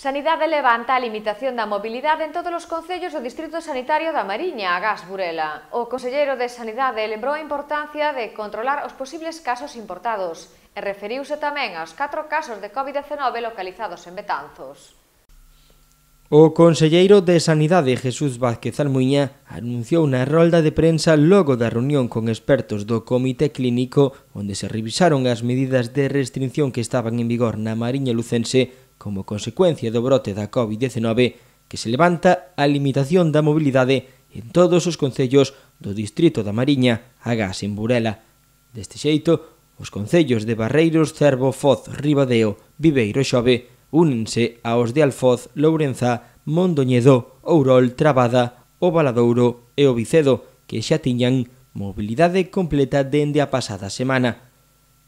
Sanidade levanta a limitación da mobilidade en todos os concellos do Distrito Sanitario da Mariña, a Gas Burela. O Conselleiro de Sanidade lembrou a importancia de controlar os posibles casos importados e referiuse tamén aos 4 casos de COVID-19 localizados en Betanzos. O conselleiro de Sanidade Jesús Vázquez Almuña anunciou na rolda de prensa logo da reunión con expertos do Comité Clínico onde se revisaron as medidas de restrición que estaban en vigor na Mariña Lucense como consecuencia do brote da COVID-19 que se levanta a limitación da mobilidade en todos os concellos do distrito da Mariña, agás en Burela. Deste xeito, os concellos de Barreiros, Cervo, Foz, Ribadeo, Viveiro e Xove únense aos de Alfoz, Lourenza, Mondoñedo, Ourol, Trabada, O Valadouro e O Vicedo, que xa tiñan mobilidade completa dende a pasada semana.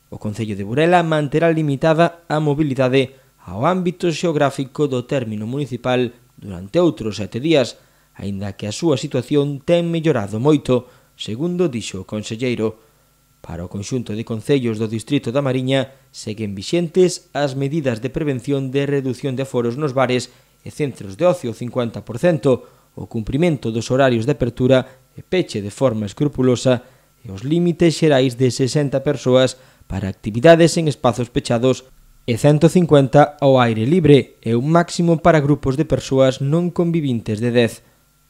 O Concello de Burela manterá limitada a mobilidade ao ámbito xeográfico do término municipal durante outros sete días, aínda que a súa situación ten mellorado moito, segundo dixo o conselleiro. Para o conxunto de concellos do Distrito da Mariña seguen vixentes as medidas de prevención de reducción de aforos nos bares e centros de ocio 50%, o cumprimento dos horarios de apertura e peche de forma escrupulosa e os límites xerais de 60 persoas para actividades en espazos pechados e 150 ao aire libre e un máximo para grupos de persoas non convivintes de 10.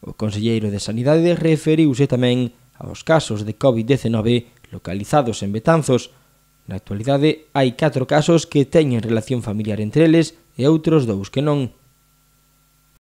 O Conselleiro de Sanidade referiuse tamén aos casos de COVID-19 localizados en Betanzos. Na actualidade hai 4 casos que teñen relación familiar entre eles e outros dous que non.